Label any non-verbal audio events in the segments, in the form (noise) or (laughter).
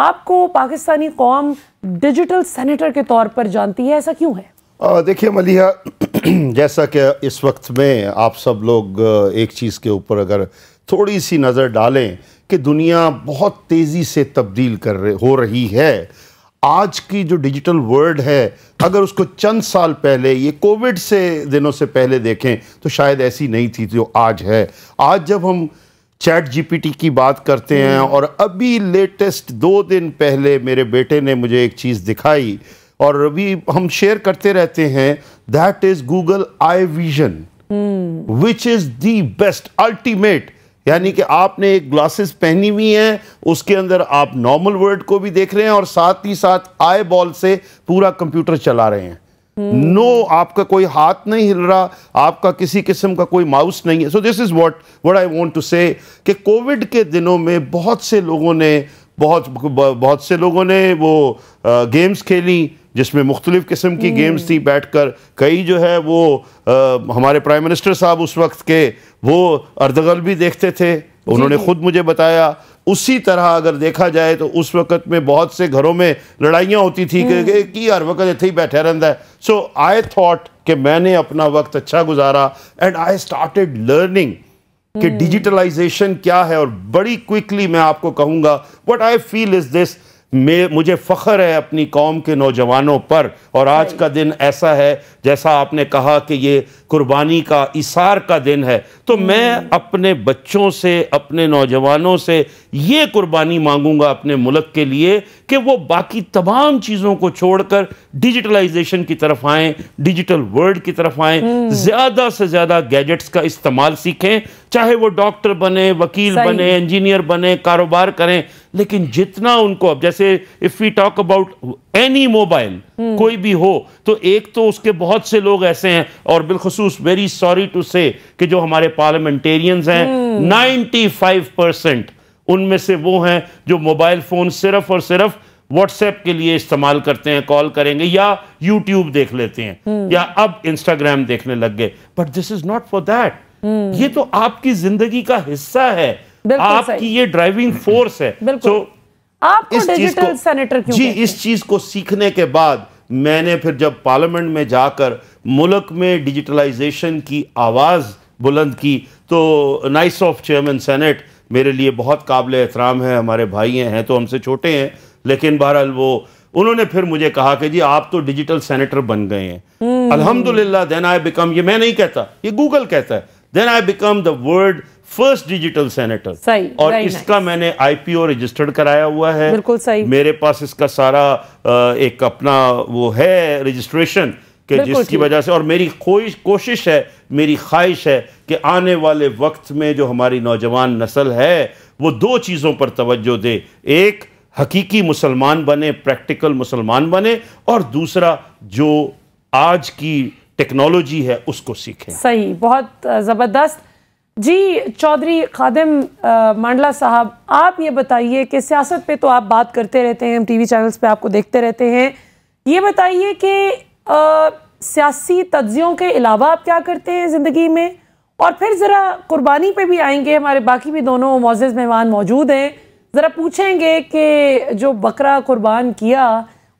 आपको पाकिस्तानी कौम digital senator के तौर पर जानती है ऐसा क्यों है देखिए मलिया (clears throat) जैसा कि इस वक्त में आप सब लोग एक चीज़ के ऊपर अगर थोड़ी सी नज़र डालें कि दुनिया बहुत तेज़ी से तब्दील कर रहे हो रही है आज की जो डिजिटल वर्ल्ड है अगर उसको चंद साल पहले ये कोविड से दिनों से पहले देखें तो शायद ऐसी नहीं थी जो आज है आज जब हम चैट जीपीटी की बात करते हैं हम्म। और अभी लेटेस्ट दो दिन पहले मेरे बेटे ने मुझे एक चीज़ दिखाई और अभी हम शेयर करते रहते हैं that is Google eye vision which is the best ultimate यानी कि आपने एक ग्लासेस पहनी हुई हैं उसके अंदर आप नॉर्मल वर्ड को भी देख रहे हैं और साथ ही साथ आई बॉल से पूरा कंप्यूटर चला रहे हैं नो आपका कोई हाथ नहीं हिल रहा आपका किसी किस्म का कोई माउस नहीं है so this is what what I want to say कि कोविड के दिनों में बहुत से लोगों ने बहुत बहुत से लोगों ने वो गेम्स खेली जिसमें मुख्तलिफ़ किस्म की गेम्स hmm. थी बैठकर कई जो है वो आ, हमारे प्राइम मिनिस्टर साहब उस वक्त के वो अर्दगल भी देखते थे उन्होंने खुद मुझे बताया उसी तरह अगर देखा जाए तो उस वक़्त में बहुत से घरों में लड़ाइयाँ होती थी कि हम्म। हर वक्त इतने ही बैठा रहता है सो आई थॉट कि मैंने अपना वक्त अच्छा गुजारा एंड आई स्टार्टेड लर्निंग कि डिजिटलाइजेशन हम्म। क्या है और बड़ी क्विकली मैं आपको कहूँगा but I feel is this मे मुझे फ़ख्र है अपनी कौम के नौजवानों पर और आज का दिन ऐसा है जैसा आपने कहा कि ये कुर्बानी का इसार का दिन है तो हम्म। मैं अपने बच्चों से अपने नौजवानों से ये कुर्बानी मांगूंगा अपने मुल्क के लिए कि वो बाकी तमाम चीज़ों को छोड़कर डिजिटलाइजेशन की तरफ आएँ डिजिटल वर्ल्ड की तरफ आएँ हम्म। ज़्यादा से ज़्यादा गैजेट्स का इस्तेमाल सीखें चाहे वो डॉक्टर बने वकील बने इंजीनियर बने कारोबार करें लेकिन जितना उनको अब जैसे if we talk about any mobile कोई भी हो तो एक तो उसके बहुत से लोग ऐसे हैं और बिलखसूस वेरी सॉरी टू से कि जो हमारे पार्लियामेंटेरियंस हैं फाइव हम्म। परसेंट उनमें से वो हैं जो मोबाइल फ़ोन सिर्फ और सिर्फ व्हाट्सएप के लिए इस्तेमाल करते हैं कॉल करेंगे या यूट्यूब देख लेते हैं हम्म। या अब इंस्टाग्राम देखने लग गए but this is not for that ये तो आपकी जिंदगी का हिस्सा है आपकी ये ड्राइविंग फोर्स है तो आप इस चीज को सेनेटर क्यों जी इस चीज को सीखने के बाद मैंने फिर जब पार्लियामेंट में जाकर मुल्क में डिजिटलाइजेशन की आवाज बुलंद की तो नाइस ऑफ चेयरमैन सेनेट मेरे लिए बहुत काबिल एहतराम है हमारे भाई हैं तो हमसे छोटे हैं लेकिन बहरहाल वो उन्होंने फिर मुझे कहा कि जी आप तो डिजिटल सेनेटर बन गए हैं हम्म। अल्हम्दुलिल्लाह देन आई बिकम ये मैं नहीं कहता ये गूगल कहता है then I become the world first digital senator सही, और इसका nice. मैंने आईपीओ रजिस्टर्ड कराया हुआ है बिल्कुल सही मेरे पास इसका सारा एक अपना वो है रजिस्ट्रेशन कि जिसकी वजह से और मेरी कोई कोशिश है मेरी ख्वाहिश है कि आने वाले वक्त में जो हमारी नौजवान नस्ल है वो दो चीज़ों पर तवज्जो दे एक हकीकी मुसलमान बने प्रैक्टिकल मुसलमान बने और दूसरा जो आज की टेक्नोलॉजी है उसको सीखें सही बहुत ज़बरदस्त जी चौधरी खादिम मांडला साहब आप ये बताइए कि सियासत पे तो आप बात करते रहते हैं हम टीवी चैनल्स पे आपको देखते रहते हैं ये बताइए कि सियासी तज्जियों के अलावा आप क्या करते हैं ज़िंदगी में और फिर ज़रा कुर्बानी पे भी आएंगे हमारे बाकी भी दोनों मोज़ मेहमान मौजूद हैं ज़रा पूछेंगे कि जो बकरा कुर्बान किया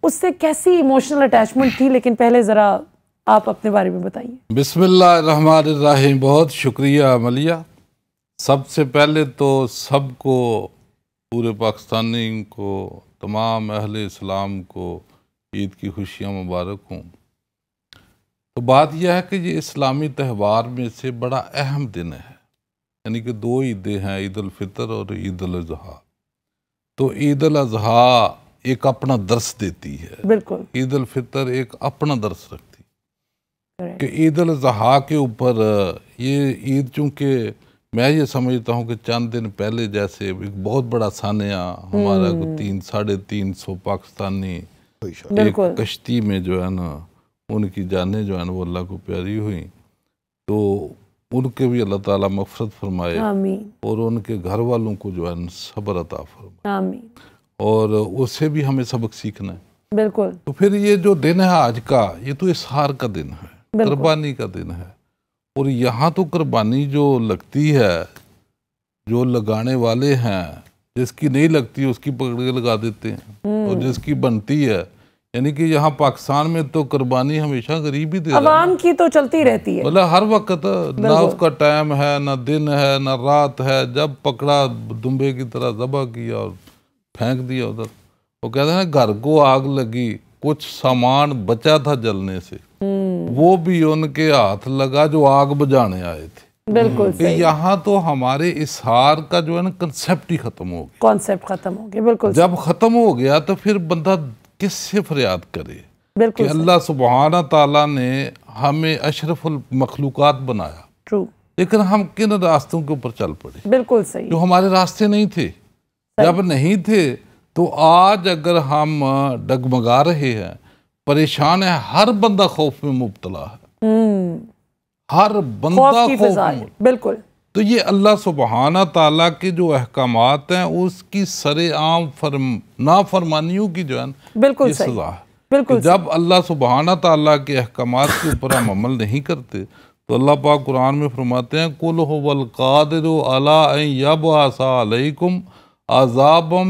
उससे कैसी इमोशनल अटैचमेंट थी लेकिन पहले ज़रा आप अपने बारे में बताइए बिसमीम बहुत शुक्रिया मलिया सबसे पहले तो सबको पूरे पाकिस्तानी को तमाम अहल इस्लाम को ईद की खुशियाँ मुबारक हों तो बात यह है कि ये इस्लामी त्यौहार में से बड़ा अहम दिन है यानी कि दो ईदें हैं ईद फितर और ईद अजहा तो ईद अजहा एक अपना दर्स देती है बिल्कुल ईद फितर एक अपना दर्स रखती है कि ईद अजहा के ऊपर ये ईद चूँकि मैं ये समझता हूँ कि चंद दिन पहले जैसे एक बहुत बड़ा सानिया हमारा हम्म। तीन साढ़े तीन सौ पाकिस्तानी एक कश्ती में जो है ना उनकी जानें जो है ना वो अल्लाह को प्यारी हुई तो उनके भी अल्लाह ताला मफरत फरमाए और उनके घर वालों को जो है सब्र अता फरमाए और उससे भी हमें सबक सीखना है बिल्कुल तो फिर ये जो दिन है आज का ये तो इसहार का दिन है कुर्बानी का दिन है और यहाँ तो कुर्बानी जो लगती है जो लगाने वाले हैं जिसकी नहीं लगती उसकी पकड़ के लगा देते हैं और हम्म। जिसकी बनती है यानी कि यहाँ पाकिस्तान में तो कुर्बानी हमेशा गरीब ही देती है की तो चलती रहती है मतलब हर वक्त ना उसका टाइम है ना दिन है ना रात है जब पकड़ा दुम्बे की तरह जबा किया और फेंक दिया उधर वो कहते हैं घर को आग लगी कुछ सामान बचा था जलने से हम्म। वो भी उनके हाथ लगा जो आग बुझाने आए थे बिल्कुल यहाँ तो हमारे इशार का जो है ना कंसेप्ट ही खत्म हो गया कॉन्सेप्ट खत्म हो गया बिल्कुल जब खत्म हो गया तो फिर बंदा किससे फरियाद करे कि अल्लाह सुबहाना तला ने हमें अशरफुल मखलूक बनाया लेकिन हम किन रास्तों के ऊपर चल पड़े बिल्कुल सही जो हमारे रास्ते नहीं थे जब नहीं थे तो आज अगर हम डगमगा रहे हैं परेशान है हर बंदा खौफ में मुबतला है हम्म। हर बंदा खौफ, खौफ में बिल्कुल तो ये अल्लाह सुबहाना ताला के जो अहकाम हैं उसकी सरेआम फरम नाफरमानियों की जो है बिल्कुल सजा बिल्कुल जब अल्लाह सुबहाना ताला के अहकाम के ऊपर हम अमल नहीं करते तो अल्लाह पा कुरान में फरमाते हैं कुल हो अला यब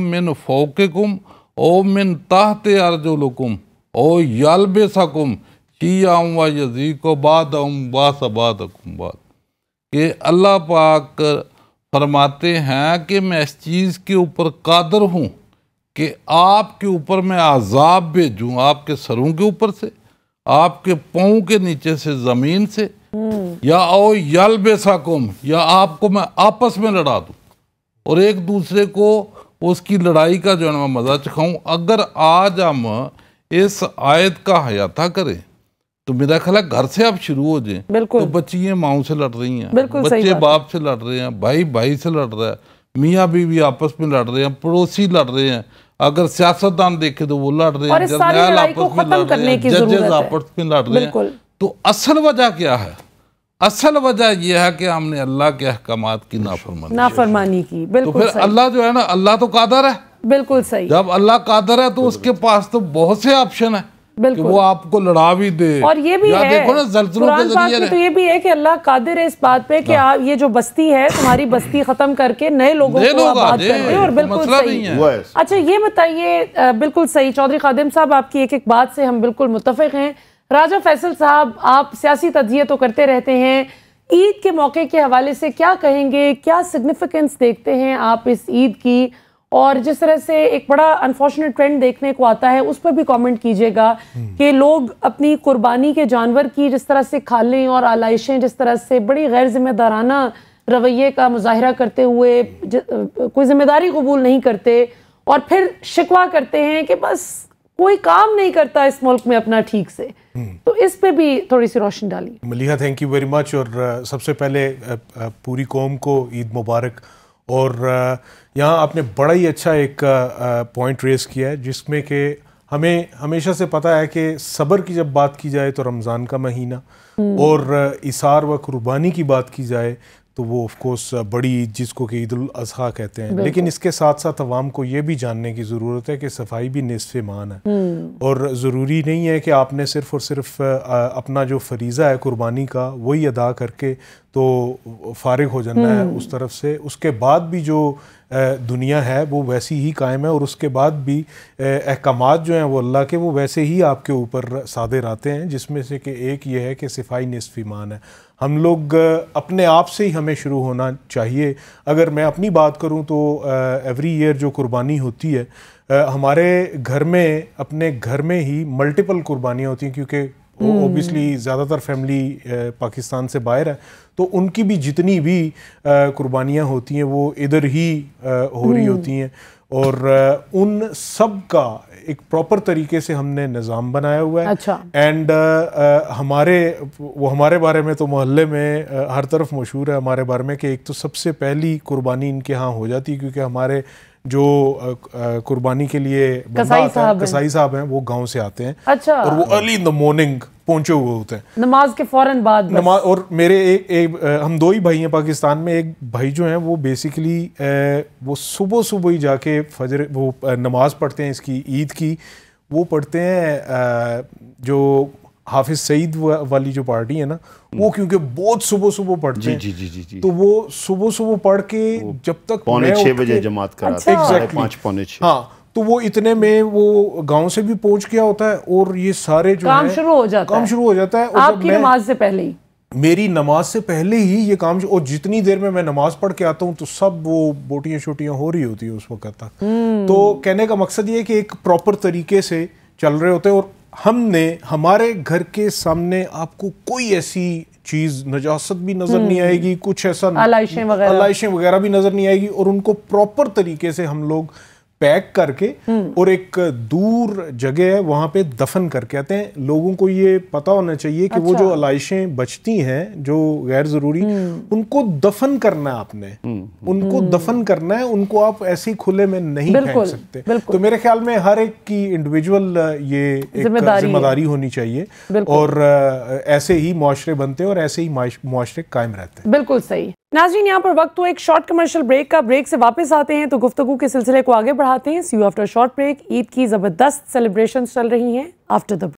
मिन फ़ोकुम ओ मिन ताहत अर्जुलकुम ओ यल सकुम शी आऊँ वजी को बाद आऊँ बाद कि अल्लाह पाक फरमाते हैं कि मैं इस चीज़ के ऊपर कादर हूँ कि आपके ऊपर मैं आज़ाब भेजूँ आपके सरों के ऊपर से आपके पाँव के नीचे से ज़मीन से या ओ यल बेसाकुम या आपको मैं आपस में लड़ा दूँ और एक दूसरे को उसकी लड़ाई का जो है मज़ा चखाऊँ अगर आज हम इस आयत का हयाता करें तो मेरा ख्याल है घर से आप शुरू हो जाए तो बच्चियाँ माओ से लड़ रही हैं बच्चे बाप से लड़ रहे हैं भाई भाई से लड़ रहा है मियाँ बीवी आपस में लड़ रहे हैं पड़ोसी लड़ रहे हैं अगर सियासतदान देखे तो वो लड़ रहे हैं जर्नैल आपस में लड़ रहे हैं जजेस आपस में लड़ रहे हैं तो असल वजह क्या है असल वजह यह है कि हमने अल्लाह के अहकाम की नाफरमानी नाफरमानी की बिल्कुल तो फिर अल्लाह जो है ना अल्लाह तो कादर है बिल्कुल सही जब अल्लाह कादर है तो उसके पास तो बहुत से ऑप्शन है बिल्कुल वो आपको लड़ा भी दे और ये भी है देखो ना जलजलों के जरिए तो ये भी है कि अल्लाह कादिर है इस बात पे कि हाँ। आप ये जो बस्ती है तुम्हारी बस्ती खत्म करके नए लोगों को आबाद कर दे, और बिल्कुल सही अच्छा ये बताइए बिल्कुल सही चौधरी खादिम साहब आपकी एक एक बात से हम बिल्कुल मुतफिक हैं राजा फैसल साहब आप सियासी तजिए तो करते रहते हैं ईद के मौके के हवाले से क्या कहेंगे क्या सिग्निफिकेंस देखते हैं आप इस ईद की और जिस तरह से एक बड़ा अनफॉर्चुनेट ट्रेंड देखने को आता है उस पर भी कमेंट कीजिएगा कि लोग अपनी कुर्बानी के जानवर की जिस तरह से खालें और आलाइशें जिस तरह से बड़ी गैर जिम्मेदाराना रवैये का मुजाहरा करते हुए कोई जिम्मेदारी कबूल नहीं करते और फिर शिकवा करते हैं कि बस कोई काम नहीं करता इस मुल्क में अपना ठीक से हम्म। तो इस पर भी थोड़ी सी रोशनी डाली Maliha thank you very much और सबसे पहले पूरी कौम को ईद मुबारक और यहाँ आपने बड़ा ही अच्छा एक पॉइंट रेस किया है जिसमें कि हमें हमेशा से पता है कि सब्र की जब बात की जाए तो रमज़ान का महीना हम्म। और इसार व कुर्बानी की बात की जाए तो वो ऑफ कोर्स बड़ी ईद जिसको कि ईद अजहा कहते हैं लेकिन इसके साथ साथ आवाम को ये भी जानने की ज़रूरत है कि सफाई भी नसफ़ मान है हम्म। और ज़रूरी नहीं है कि आपने सिर्फ़ और सिर्फ अपना जो फरीज़ा है कुर्बानी का वही अदा करके तो फारिग हो जाना है हम्म। उस तरफ से उसके बाद भी जो दुनिया है वो वैसी ही कायम है और उसके बाद भी अहकाम जो हैं वो अल्लाह के वो वैसे ही आपके ऊपर सादे रहते हैं जिसमें से कि एक ये है कि सिफाई नस्फीमान है हम लोग अपने आप से ही हमें शुरू होना चाहिए अगर मैं अपनी बात करूं तो एवरी ईयर जो कुर्बानी होती है हमारे घर में अपने घर में ही मल्टीपल कुर्बानियाँ होती हैं क्योंकि ओबियसली ज़्यादातर फैमिली पाकिस्तान से बाहर है तो उनकी भी जितनी भी कुर्बानियाँ होती हैं वो इधर ही हो रही हम्म। होती हैं और उन सब का एक प्रॉपर तरीके से हमने निज़ाम बनाया हुआ है अच्छा एंड हमारे वो हमारे बारे में तो मोहल्ले में हर तरफ मशहूर है हमारे बारे में कि एक तो सबसे पहली कुर्बानी इनके यहाँ हो जाती है क्योंकि हमारे जो कुर्बानी के लिए कसाई साहब कसाई साहब हैं वो गांव से आते हैं अच्छा और वो अर्ली इन द मॉर्निंग पहुंचे हुए होते हैं नमाज के फौरन बाद नमाज और मेरे एक, एक हम दो ही भाई हैं पाकिस्तान में एक भाई जो हैं वो बेसिकली वो सुबह सुबह ही जाके फजर वो नमाज पढ़ते हैं इसकी ईद की वो पढ़ते हैं जो हाफिज सईद वाली जो पार्टी है ना वो हम्म। क्योंकि बहुत सुबह सुबह पढ़ते हैं जी जी जी जी तो वो सुबह सुबह पढ़ के जब तक पौने छह बजे जमात कर अच्छा। हाँ, तो वो इतने में वो गांव से भी पहुंच गया होता है और ये सारे जो काम शुरू हो जाता काम शुरू हो जाता है आपकी नमाज से पहले ही मेरी नमाज से पहले ही ये काम और जितनी देर में मैं नमाज पढ़ के आता हूँ तो सब वो बोटियाँ शोटियाँ हो रही होती है उस वक्त तक हम्म। तो कहने का मकसद ये कि एक प्रॉपर तरीके से चल रहे होते हैं और हमने हमारे घर के सामने आपको कोई ऐसी चीज नजासत भी नजर नहीं हम्म। आएगी कुछ ऐसा अलाइशें वगैरह वगैरह भी नजर नहीं आएगी और उनको प्रॉपर तरीके से हम लोग पैक करके हम्म। और एक दूर जगह है वहाँ पे दफन करके आते हैं लोगों को ये पता होना चाहिए कि अच्छा। वो जो अलाइशें बचती हैं जो गैर ज़रूरी हम्म। उनको दफन करना है आपने हम्म, उनको दफन करना है उनको आप ऐसे खुले में नहीं फेंक सकते तो मेरे ख्याल में हर एक की इंडिविजुअल ये जिम्मेदारी होनी चाहिए और ऐसे ही माशरे बनते हैं और ऐसे ही माशरे कायम रहते हैं बिल्कुल सही नाजरीन यहाँ पर वक्त हुआ तो एक शॉर्ट कमर्शियल ब्रेक का ब्रेक से वापस आते हैं तो गुफ्तु के सिलसिले को आगे बढ़ाते हैं see you after short break Eid की ज़बरदस्त सेलिब्रेशन चल रही हैं आफ्टर द